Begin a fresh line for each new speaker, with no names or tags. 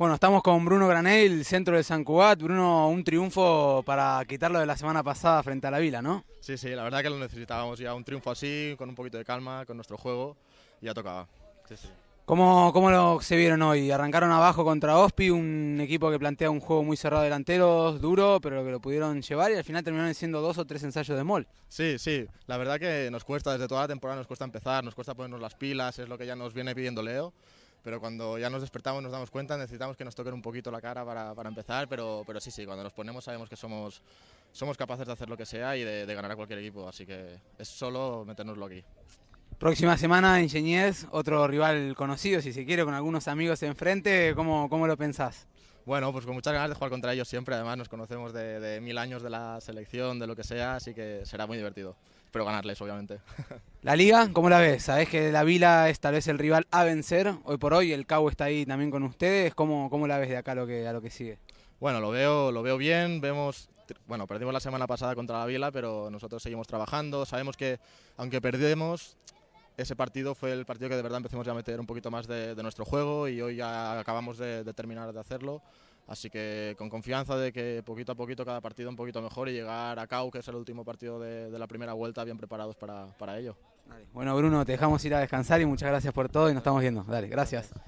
Bueno, estamos con Bruno Granel, centro de San Cugat. Bruno, un triunfo para quitarlo de la semana pasada frente a la Vila, ¿no?
Sí, sí, la verdad que lo necesitábamos ya, un triunfo así, con un poquito de calma, con nuestro juego, ya tocaba. Sí, sí.
¿Cómo, cómo lo, se vieron hoy? Arrancaron abajo contra Ospi, un equipo que plantea un juego muy cerrado delanteros duro, pero que lo pudieron llevar y al final terminaron siendo dos o tres ensayos de mol. Sí, sí, la verdad que nos cuesta, desde toda la temporada nos cuesta empezar,
nos cuesta ponernos las pilas, es lo que ya nos viene pidiendo Leo pero cuando ya nos despertamos nos damos cuenta, necesitamos que nos toquen un poquito la cara para, para empezar, pero, pero sí, sí, cuando nos ponemos sabemos que somos, somos capaces de hacer lo que sea y de, ganar a cualquier equipo, así que es solo meternoslo aquí.
Próxima semana en otro rival conocido, si se quiere, con algunos amigos enfrente, ¿cómo, cómo lo pensás?
Bueno, pues con muchas ganas de jugar contra ellos siempre, además nos conocemos de, mil años de la selección, de lo que sea, así que será muy divertido. Pero ganarles, obviamente.
¿La liga? ¿Cómo la ves? Sabes que la Vila es tal vez el rival a vencer, hoy por hoy el Cabo está ahí también con ustedes, ¿cómo, cómo la ves de acá a lo que, a lo que sigue?
Bueno, lo veo, lo veo bien, vemos bueno, perdimos la semana pasada contra la Vila, pero nosotros seguimos trabajando. Sabemos que aunque perdemos, ese partido fue el partido que de verdad empezamos ya a meter un poquito más de, nuestro juego y hoy ya acabamos de, terminar de hacerlo. Así que con confianza de que poquito a poquito cada partido un poquito mejor y llegar a CAU, que es el último partido de, de la primera vuelta, bien preparados para, para ello.
Bueno, Bruno, te dejamos ir a descansar y muchas gracias por todo y nos estamos viendo. Dale, gracias.